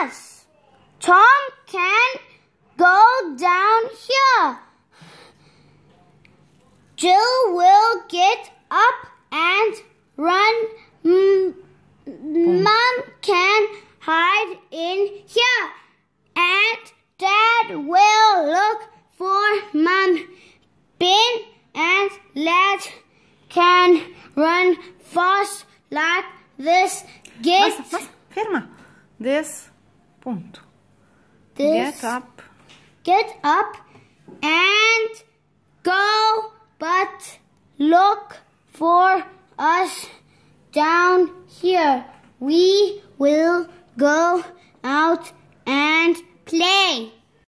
Yes, Tom can go down here. Jill will get up and run. Mom can hide in here, and Dad will look for Mom. Ben and Lad can run fast like this. Get. This. This get up. Get up and go, but look for us down here. We will go out and play.